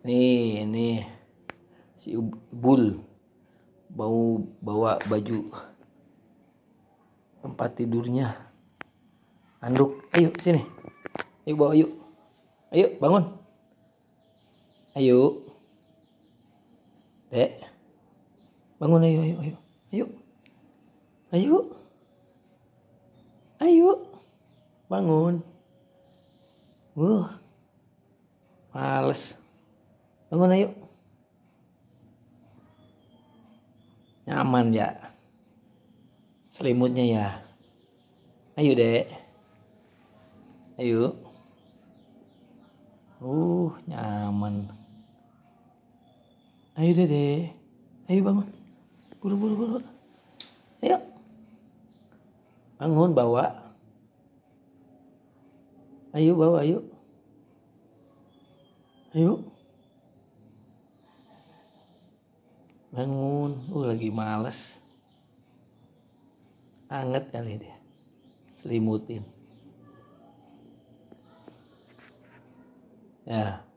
nih nih si bul bau bawa baju tempat tidurnya anduk ayo sini ayo bawa yuk ayo bangun ayo dek bangun ayo ayo ayo ayo ayo ayo bangun uh males bangun ayo nyaman ya selimutnya ya ayo dek ayo uh nyaman ayo dede ayo bangun buru buru buru ayo bangun bawa ayo bawa ayo ayo bangun uh lagi males anget kali dia selimutin ya